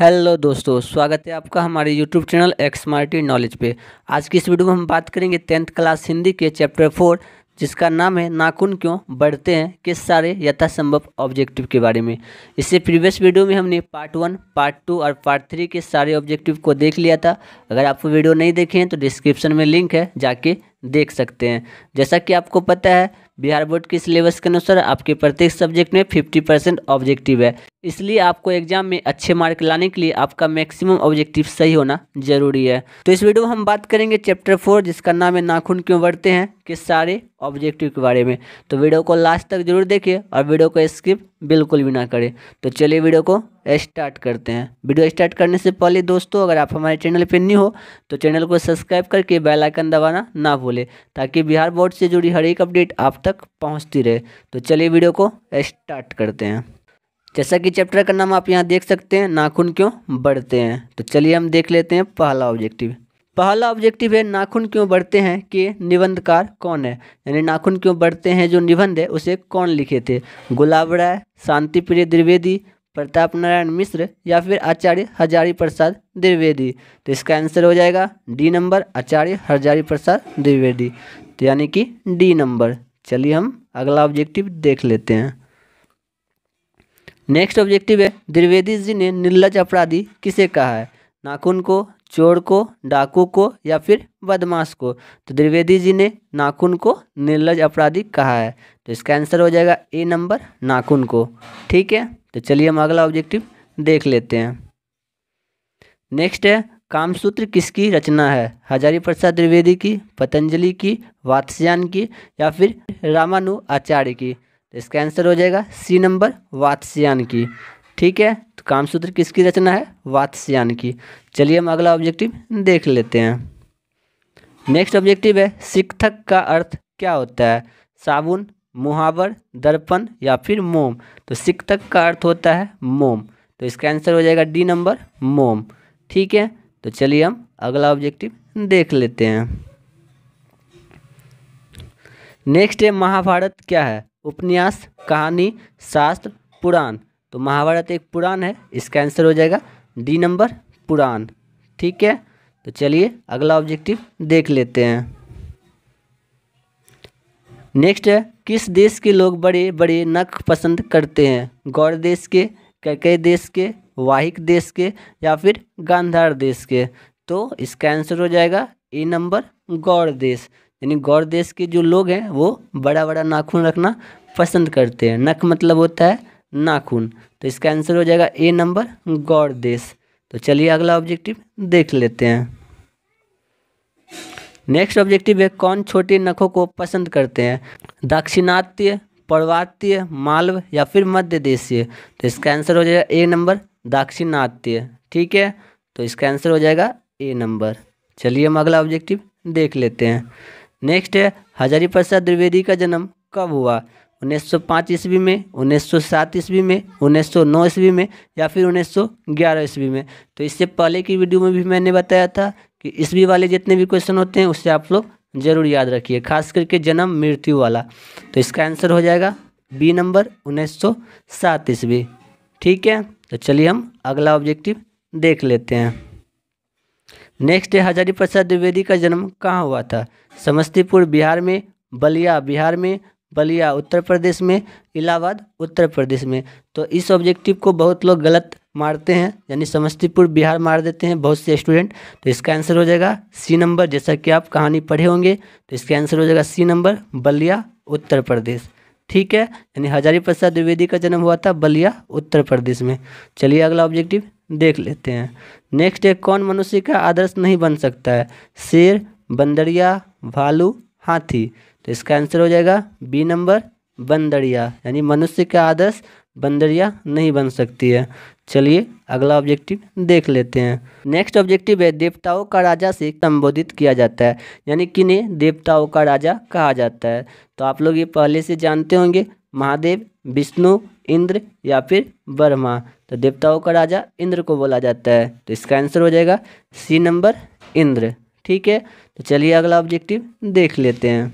hello दोस्तों स्वागत है आपका हमारे YouTube channel X Marty knowledge पे आज की इस वीडियो में हम बात करेंगे टेंथ क्लास हिंदी के चैप्टर फोर जिसका नाम है नाखून क्यों बढ़ते हैं किस सारे यथासंभव ऑब्जेक्टिव के बारे में इससे प्रीवियस वीडियो में हमने पार्ट वन पार्ट टू और पार्ट थ्री के सारे ऑब्जेक्टिव को देख लिया था अगर आपको वीडियो नहीं देखे हैं तो डिस्क्रिप्शन में लिंक है जाके देख सकते हैं जैसा कि आपको पता है बिहार बोर्ड के सिलेबस के अनुसार आपके प्रत्येक सब्जेक्ट में 50 परसेंट ऑब्जेक्टिव है इसलिए आपको एग्जाम में अच्छे मार्क लाने के लिए आपका मैक्सिमम ऑब्जेक्टिव सही होना जरूरी है तो इस वीडियो में हम बात करेंगे चैप्टर फोर जिसका नाम है नाखून क्यों बढ़ते हैं के सारे ऑब्जेक्टिव के बारे में तो वीडियो को लास्ट तक जरूर देखिए और वीडियो को स्किप बिल्कुल भी ना करें तो चलिए वीडियो को स्टार्ट करते हैं वीडियो स्टार्ट करने से पहले दोस्तों अगर आप हमारे चैनल पर नहीं हो तो चैनल को सब्सक्राइब करके बेल आइकन दबाना ना भूलें ताकि बिहार बोर्ड से जुड़ी हर एक अपडेट आप तक पहुँचती रहे तो चलिए वीडियो को स्टार्ट करते हैं जैसा कि चैप्टर का नाम आप यहाँ देख सकते हैं नाखून क्यों बढ़ते हैं तो चलिए हम देख लेते हैं पहला ऑब्जेक्टिव पहला ऑब्जेक्टिव है नाखून क्यों बढ़ते हैं कि निबंधकार कौन है यानी नाखून क्यों बढ़ते हैं जो निबंध है उसे कौन लिखे थे गुलाब राय शांति प्रिय द्विवेदी प्रताप नारायण मिश्र या फिर आचार्य हजारी प्रसाद द्विवेदी तो इसका आंसर हो जाएगा डी नंबर आचार्य हजारी प्रसाद द्विवेदी तो यानी कि डी नंबर चलिए हम अगला ऑब्जेक्टिव देख लेते हैं नेक्स्ट ऑब्जेक्टिव है द्विवेदी जी ने निर्लज अपराधी किसे कहा है नाखून को चोर को डाकू को या फिर बदमाश को तो द्विवेदी जी ने नाखून को निर्लज अपराधी कहा है तो इसका आंसर हो जाएगा ए नंबर नाखून को ठीक है तो चलिए हम अगला ऑब्जेक्टिव देख लेते हैं नेक्स्ट है कामसूत्र किसकी रचना है हजारी प्रसाद द्विवेदी की पतंजलि की वात्स्यान की या फिर रामानु आचार्य की तो इसका आंसर हो जाएगा सी नंबर वात्स्यान की ठीक है तो कामसूत्र किसकी रचना है वात्स्यान की चलिए हम अगला ऑब्जेक्टिव देख लेते हैं नेक्स्ट ऑब्जेक्टिव है शिक्षक का अर्थ क्या होता है साबुन मुहावर दर्पण या फिर मोम तो शिक्षक का अर्थ होता है मोम तो इसका आंसर हो जाएगा डी नंबर मोम ठीक है तो चलिए हम अगला ऑब्जेक्टिव देख लेते हैं नेक्स्ट है महाभारत क्या है उपन्यास कहानी शास्त्र पुराण तो महाभारत एक पुराण है इसका आंसर हो जाएगा डी नंबर पुराण ठीक है तो चलिए अगला ऑब्जेक्टिव देख लेते हैं नेक्स्ट है किस देश के लोग बड़े बड़े नख पसंद करते हैं गौर देश के कैके देश के वाहिक देश के या फिर गांधार देश के तो इसका आंसर हो जाएगा ए नंबर गौर देश यानी गौर देश के जो लोग हैं वो बड़ा बड़ा नाखून रखना पसंद करते हैं नख मतलब होता है नाखून तो इसका आंसर हो जाएगा ए नंबर गौर देश तो चलिए अगला ऑब्जेक्टिव देख लेते हैं नेक्स्ट ऑब्जेक्टिव है कौन छोटे नखों को पसंद करते हैं दक्षिणात्य पर्वात्य मालव या फिर मध्य देशीय तो इसका आंसर हो जाएगा ए नंबर दक्षिणात्य ठीक है तो इसका आंसर हो जाएगा ए नंबर चलिए हम अगला ऑब्जेक्टिव देख लेते हैं नेक्स्ट है हजारी प्रसाद द्विवेदी का जन्म कब हुआ उन्नीस सौ पाँच ईस्वी में उन्नीस सौ सात ईस्वी में उन्नीस सौ नौ ईस्वी में या फिर उन्नीस सौ ग्यारह ईस्वी में तो इससे पहले की वीडियो में भी मैंने बताया था कि ईस्वी वाले जितने भी क्वेश्चन होते हैं उससे आप लोग जरूर याद रखिए खास करके जन्म मृत्यु वाला तो इसका आंसर हो जाएगा बी नंबर उन्नीस सात ईस्वी ठीक है तो चलिए हम अगला ऑब्जेक्टिव देख लेते हैं नेक्स्ट है हजारी प्रसाद द्विवेदी का जन्म कहाँ हुआ था समस्तीपुर बिहार में बलिया बिहार में बलिया उत्तर प्रदेश में इलाहाबाद उत्तर प्रदेश में तो इस ऑब्जेक्टिव को बहुत लोग गलत मारते हैं यानी समस्तीपुर बिहार मार देते हैं बहुत से स्टूडेंट तो इसका आंसर हो जाएगा सी नंबर जैसा कि आप कहानी पढ़े होंगे तो इसका आंसर हो जाएगा सी नंबर बलिया उत्तर प्रदेश ठीक है यानी हजारी प्रसाद द्विवेदी का जन्म हुआ था बलिया उत्तर प्रदेश में चलिए अगला ऑब्जेक्टिव देख लेते हैं नेक्स्ट है कौन मनुष्य का आदर्श नहीं बन सकता है शेर बंदरिया भालू हाथी तो इसका आंसर हो जाएगा बी नंबर बंदरिया यानी मनुष्य का आदर्श बंदरिया नहीं बन सकती है चलिए अगला ऑब्जेक्टिव देख लेते हैं नेक्स्ट ऑब्जेक्टिव है देवताओं का राजा से संबोधित किया जाता है यानी किन्हें देवताओं का राजा कहा जाता है तो आप लोग ये पहले से जानते होंगे महादेव विष्णु इंद्र या फिर ब्रह्मा तो देवताओं का राजा इंद्र को बोला जाता है तो इसका आंसर हो जाएगा सी नंबर इंद्र ठीक है तो चलिए अगला ऑब्जेक्टिव देख लेते हैं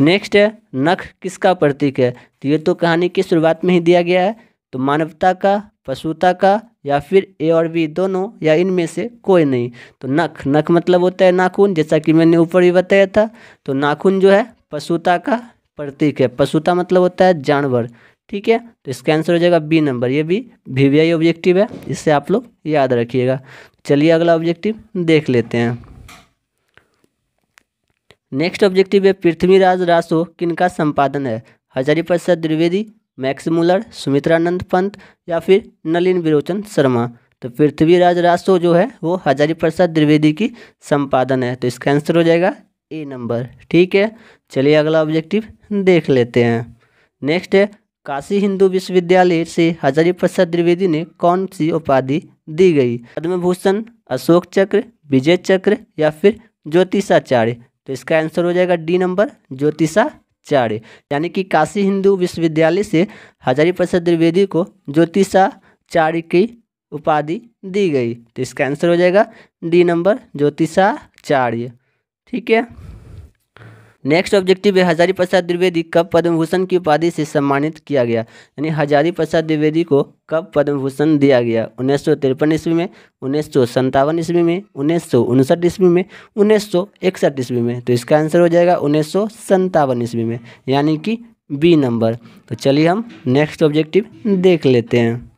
नेक्स्ट है नख किसका प्रतीक है तो ये तो कहानी की शुरुआत में ही दिया गया है तो मानवता का पशुता का या फिर ए और बी दोनों या इनमें से कोई नहीं तो नख नख मतलब होता है नाखून जैसा कि मैंने ऊपर भी बताया था तो नाखून जो है पशुता का प्रतीक है पशुता मतलब होता है जानवर ठीक है तो इसका आंसर हो जाएगा बी नंबर ये भी वी ऑब्जेक्टिव है इससे आप लोग याद रखिएगा चलिए अगला ऑब्जेक्टिव देख लेते हैं नेक्स्ट ऑब्जेक्टिव है पृथ्वीराज रासो किनका संपादन है हजारी प्रसाद द्विवेदी मैक्स मुलर सुमित्रानंद पंत या फिर नलिन विरोचन शर्मा तो पृथ्वीराज रासो जो है वो हजारी प्रसाद द्विवेदी की संपादन है तो इसका आंसर हो जाएगा ए नंबर ठीक है चलिए अगला ऑब्जेक्टिव देख लेते हैं नेक्स्ट है काशी हिंदू विश्वविद्यालय से हजारी प्रसाद द्विवेदी ने कौन सी उपाधि दी गई पद्म भूषण अशोक चक्र विजय चक्र या फिर ज्योतिषाचार्य तो इसका आंसर हो जाएगा डी नंबर ज्योतिषाचार्य यानी कि काशी हिंदू विश्वविद्यालय से हजारी प्रसाद द्विवेदी को ज्योतिषाचार्य की उपाधि दी गई तो इसका आंसर हो जाएगा डी नंबर ज्योतिषाचार्य ठीक है नेक्स्ट ऑब्जेक्टिव है हजारी प्रसाद द्विवेदी कब पद्म भूषण की उपाधि से सम्मानित किया गया यानी हजारी प्रसाद द्विवेदी को कब पद्म भूषण दिया गया उन्नीस सौ तिरपन ईस्वी में उन्नीस सौ संतावन ईस्वी में उन्नीस सौ उनसठ ईस्वी में उन्नीस सौ इकसठ ईस्वी में तो इसका आंसर हो जाएगा उन्नीस सौ संतावन ईस्वी में यानी कि बी नंबर तो चलिए हम नेक्स्ट ऑब्जेक्टिव देख लेते हैं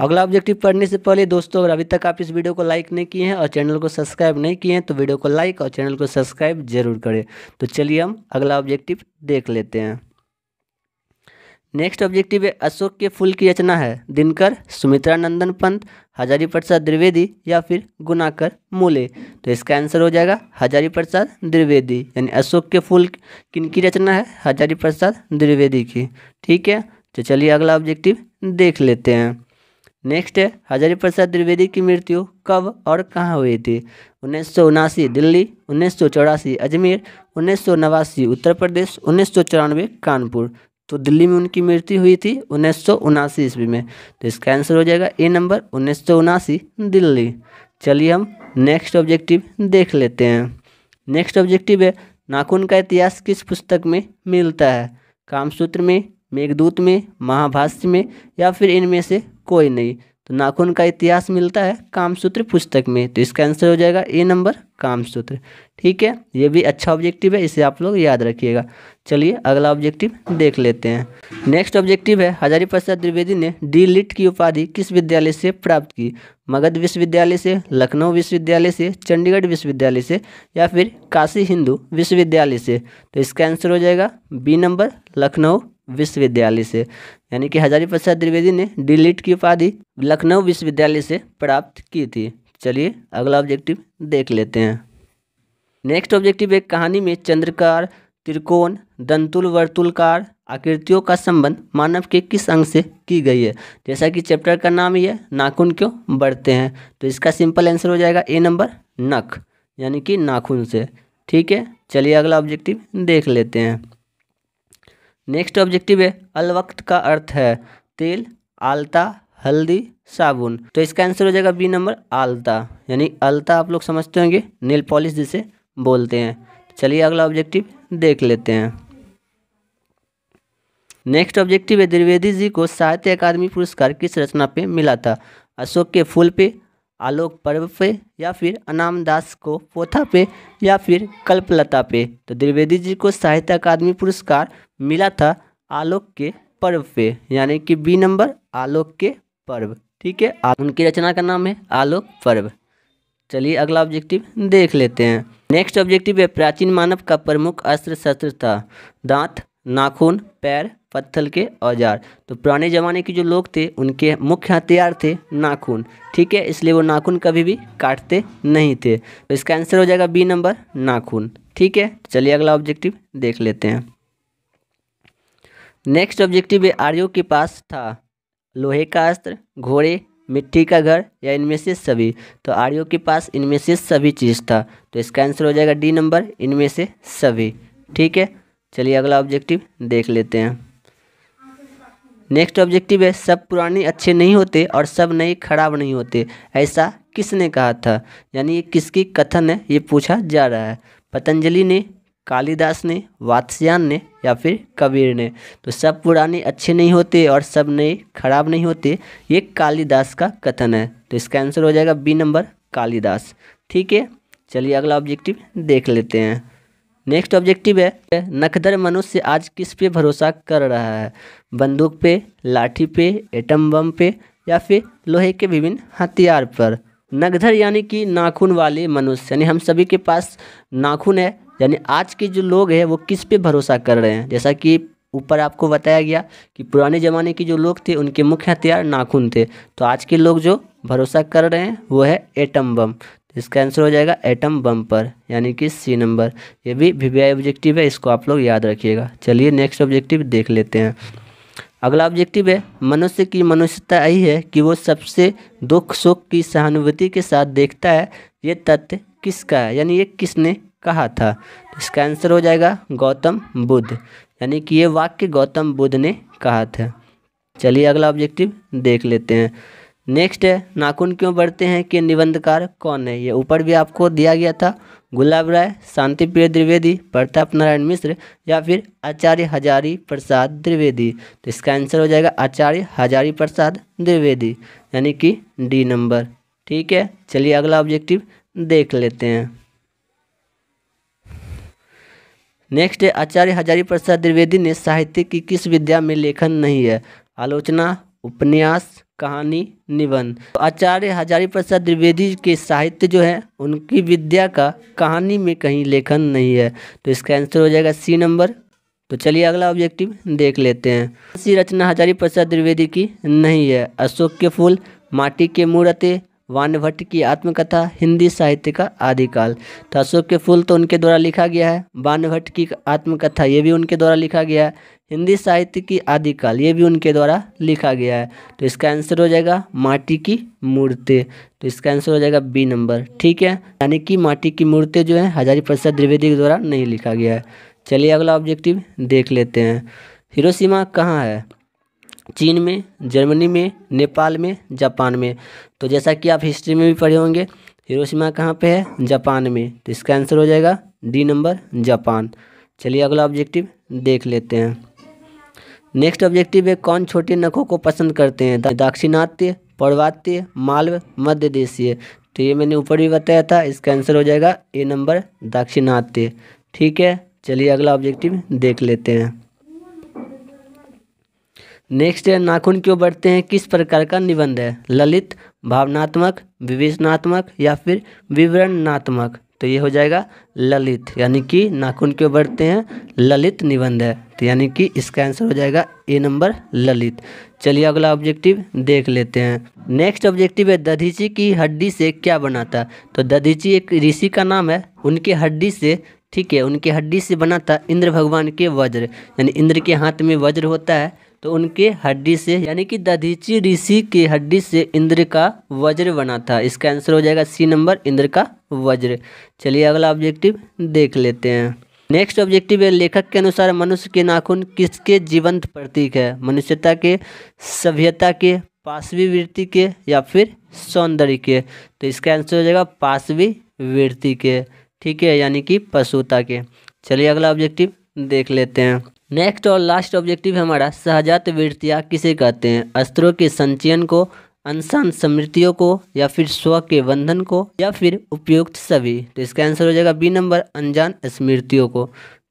अगला ऑब्जेक्टिव पढ़ने से पहले दोस्तों अगर अभी तक आप इस वीडियो को लाइक नहीं किए हैं और चैनल को सब्सक्राइब नहीं किए हैं तो वीडियो को लाइक और चैनल को सब्सक्राइब जरूर करें तो चलिए हम अगला ऑब्जेक्टिव देख लेते हैं नेक्स्ट ऑब्जेक्टिव है अशोक के फूल की रचना है दिनकर सुमित्रा नंदन पंत हजारी प्रसाद द्विवेदी या फिर गुनाकर मूले तो इसका आंसर हो जाएगा हजारी प्रसाद द्विवेदी यानी अशोक के फूल किन की रचना है हजारी प्रसाद द्विवेदी की ठीक है तो चलिए अगला ऑब्जेक्टिव देख लेते हैं नेक्स्ट है हजारी प्रसाद द्विवेदी की मृत्यु कब और कहाँ हुई थी उन्नीस सौ उनासी दिल्ली उन्नीस सौ चौरासी अजमेर उन्नीस सौ नवासी उत्तर प्रदेश उन्नीस सौ चौरानवे कानपुर तो दिल्ली में उनकी मृत्यु हुई थी उन्नीस सौ उनासी ईस्वी में तो इसका आंसर हो जाएगा ए नंबर उन्नीस सौ उनासी दिल्ली चलिए हम नेक्स्ट ऑब्जेक्टिव देख लेते हैं नेक्स्ट ऑब्जेक्टिव है नाखून का इतिहास किस पुस्तक में मिलता है कामसूत्र में मेघदूत में महाभाष्य में या फिर इनमें से कोई नहीं तो नाखून का इतिहास मिलता है कामसूत्र पुस्तक में तो इसका आंसर हो जाएगा ए नंबर कामसूत्र ठीक है ये भी अच्छा ऑब्जेक्टिव है इसे आप लोग याद रखिएगा चलिए अगला ऑब्जेक्टिव देख लेते हैं नेक्स्ट ऑब्जेक्टिव है हजारी प्रसाद द्विवेदी ने डी लिट की उपाधि किस विद्यालय से प्राप्त की मगध विश्वविद्यालय से लखनऊ विश्वविद्यालय से चंडीगढ़ विश्वविद्यालय से या फिर काशी हिंदू विश्वविद्यालय से तो इसका आंसर हो जाएगा बी नंबर लखनऊ विश्वविद्यालय से यानी कि हजारी प्रसाद द्विवेदी ने डिलीट की उपाधि लखनऊ विश्वविद्यालय से प्राप्त की थी चलिए अगला ऑब्जेक्टिव देख लेते हैं नेक्स्ट ऑब्जेक्टिव एक कहानी में चंद्रकार त्रिकोण दंतुल वर्तुलकार आकृतियों का संबंध मानव के किस अंग से की गई है जैसा कि चैप्टर का नाम ही है नाखून क्यों बढ़ते हैं तो इसका सिंपल आंसर हो जाएगा ए नंबर नख यानी कि नाखून से ठीक है चलिए अगला ऑब्जेक्टिव देख लेते हैं नेक्स्ट ऑब्जेक्टिव है अलवक्त का अर्थ है तेल आलता हल्दी साबुन तो इसका आंसर हो जाएगा बी नंबर आलता यानी अलता आप लोग समझते होंगे नेल पॉलिश जिसे बोलते हैं चलिए अगला ऑब्जेक्टिव देख लेते हैं नेक्स्ट ऑब्जेक्टिव है द्विवेदी जी को साहित्य अकादमी पुरस्कार किस रचना पे मिला था अशोक के फूल पे आलोक पर्व पे या फिर अनामदास को पोथा पे या फिर कल्पलता पे तो द्विवेदी जी को साहित्य अकादमी पुरस्कार मिला था आलोक के पर्व पे यानी कि बी नंबर आलोक के पर्व ठीक है उनकी रचना का नाम है आलोक पर्व चलिए अगला ऑब्जेक्टिव देख लेते हैं नेक्स्ट ऑब्जेक्टिव है प्राचीन मानव का प्रमुख अस्त्र शस्त्र था दांत नाखून पैर पत्थर के औजार तो पुराने ज़माने के जो लोग थे उनके मुख्य हथियार थे नाखून ठीक है इसलिए वो नाखून कभी भी काटते नहीं थे तो इसका आंसर हो जाएगा बी नंबर नाखून ठीक है तो चलिए अगला ऑब्जेक्टिव देख लेते हैं नेक्स्ट ऑब्जेक्टिव आर्यो के पास था लोहे का अस्त्र घोड़े मिट्टी का घर या इनमें से सभी तो आर्यो के पास इनमें से सभी चीज़ था तो इसका आंसर हो जाएगा डी नंबर इनमें से सभी ठीक है चलिए अगला ऑब्जेक्टिव देख लेते हैं नेक्स्ट ऑब्जेक्टिव है सब पुराने अच्छे नहीं होते और सब नए खराब नहीं होते ऐसा किसने कहा था यानी ये किसकी कथन है ये पूछा जा रहा है पतंजलि ने कालिदास ने वात्स्यान ने या फिर कबीर ने तो सब पुराने अच्छे नहीं होते और सब नए खराब नहीं होते ये कालिदास का कथन है तो इसका आंसर हो जाएगा बी नंबर कालिदास ठीक है चलिए अगला ऑब्जेक्टिव देख लेते हैं नेक्स्ट ऑब्जेक्टिव है नखदर मनुष्य आज किस पे भरोसा कर रहा है बंदूक पे लाठी पे एटम बम पे या फिर लोहे के विभिन्न हथियार पर नखधर यानी कि नाखून वाले मनुष्य यानी हम सभी के पास नाखून है यानी आज के जो लोग हैं वो किस पे भरोसा कर रहे हैं जैसा कि ऊपर आपको बताया गया कि पुराने ज़माने के जो लोग थे उनके मुख्य हथियार नाखून थे तो आज के लोग जो भरोसा कर रहे हैं वो है एटम बम इसका आंसर हो जाएगा एटम बम्पर यानी कि सी नंबर ये भी वी ऑब्जेक्टिव है इसको आप लोग याद रखिएगा चलिए नेक्स्ट ऑब्जेक्टिव देख लेते हैं अगला ऑब्जेक्टिव है मनुष्य की मनुष्यता यही है कि वो सबसे दुख सुख की सहानुभूति के साथ देखता है ये तथ्य किसका है यानी ये किसने कहा था तो इसका आंसर हो जाएगा गौतम बुद्ध यानी कि ये वाक्य गौतम बुद्ध ने कहा था चलिए अगला ऑब्जेक्टिव देख लेते हैं नेक्स्ट है नाखून क्यों बढ़ते हैं कि निबंधकार कौन है ये ऊपर भी आपको दिया गया था गुलाब राय शांति प्रिय द्विवेदी प्रताप नारायण मिश्र या फिर आचार्य हजारी प्रसाद द्विवेदी तो इसका आंसर हो जाएगा आचार्य हजारी प्रसाद द्विवेदी यानी कि डी नंबर ठीक है चलिए अगला ऑब्जेक्टिव देख लेते हैं नेक्स्ट है आचार्य हजारी प्रसाद द्विवेदी ने साहित्य की किस विद्या में लेखन नहीं है आलोचना उपन्यास कहानी निबंध तो आचार्य हजारी प्रसाद द्विवेदी के साहित्य जो है उनकी विद्या का कहानी में कहीं लेखन नहीं है तो इसका आंसर हो जाएगा सी नंबर तो चलिए अगला ऑब्जेक्टिव देख लेते हैं सी रचना हजारी प्रसाद द्विवेदी की नहीं है अशोक के फूल माटी के मूर्ते वानभट्ट की आत्मकथा हिंदी साहित्य का आदिकाल तो अशोक के फूल तो उनके द्वारा लिखा गया है वानभट्ट की आत्मकथा ये भी उनके द्वारा लिखा गया है हिंदी साहित्य की आदिकाल ये भी उनके द्वारा लिखा गया है तो इसका आंसर हो जाएगा माटी की मूर्ति तो इसका आंसर हो जाएगा बी नंबर ठीक है यानी कि माटी की मूर्ति जो है हजारी प्रसाद द्विवेदी के द्वारा नहीं लिखा गया है चलिए अगला ऑब्जेक्टिव देख लेते हैं हिरोशिमा कहाँ है चीन में जर्मनी में नेपाल में जापान में तो जैसा कि आप हिस्ट्री में भी पढ़े होंगे हिरोशिमा कहाँ पे है जापान में तो इसका आंसर हो जाएगा डी नंबर जापान चलिए अगला ऑब्जेक्टिव देख लेते हैं नेक्स्ट ऑब्जेक्टिव है कौन छोटे नखों को पसंद करते हैं दाक्षिणात्य पर्वात्य मालव मध्य देशीय तो ये मैंने ऊपर भी बताया था इसका आंसर हो जाएगा ए नंबर दाक्षिणात्य ठीक है चलिए अगला ऑब्जेक्टिव देख लेते हैं नेक्स्ट है नाखून क्यों बढ़ते हैं किस प्रकार का निबंध है ललित भावनात्मक विवेचनात्मक या फिर विवरणात्मक तो ये हो जाएगा ललित यानी कि नाखून क्यों बढ़ते हैं ललित निबंध है तो यानी कि इसका आंसर हो जाएगा ए नंबर ललित चलिए अगला ऑब्जेक्टिव देख लेते हैं नेक्स्ट ऑब्जेक्टिव है दधीची की हड्डी से क्या बनाता तो दधीची एक ऋषि का नाम है उनके हड्डी से ठीक है उनके हड्डी से बना था इंद्र भगवान के वज्र यानी इंद्र के हाथ में वज्र होता है तो उनके हड्डी से यानी कि दधीची ऋषि के हड्डी से इंद्र का वज्र बना था इसका आंसर हो जाएगा सी नंबर इंद्र का वज्र चलिए अगला ऑब्जेक्टिव देख लेते हैं नेक्स्ट ऑब्जेक्टिव है लेखक के अनुसार मनुष्य के नाखून किसके जीवंत प्रतीक है मनुष्यता के सभ्यता के पाशवी वृत्ति के या फिर सौंदर्य के तो इसका आंसर हो जाएगा पाशवी वृत्ति के ठीक है यानी कि पशुता के चलिए अगला ऑब्जेक्टिव देख लेते हैं नेक्स्ट और लास्ट ऑब्जेक्टिव हमारा सहजात वृत्तियाँ किसे कहते हैं अस्त्रों के संचयन को अनशन स्मृतियों को या फिर स्व के बंधन को या फिर उपयुक्त सभी तो इसका आंसर हो जाएगा बी नंबर अनजान स्मृतियों को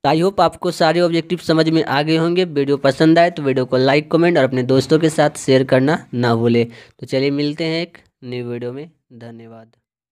तो आई होप आपको सारे ऑब्जेक्टिव समझ में आ गए होंगे वीडियो पसंद आए तो वीडियो को लाइक कमेंट और अपने दोस्तों के साथ शेयर करना ना भूले तो चलिए मिलते हैं एक न्यू वीडियो में धन्यवाद